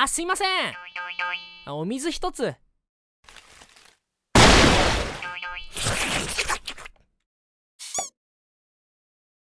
あ、すいません。お水一つ。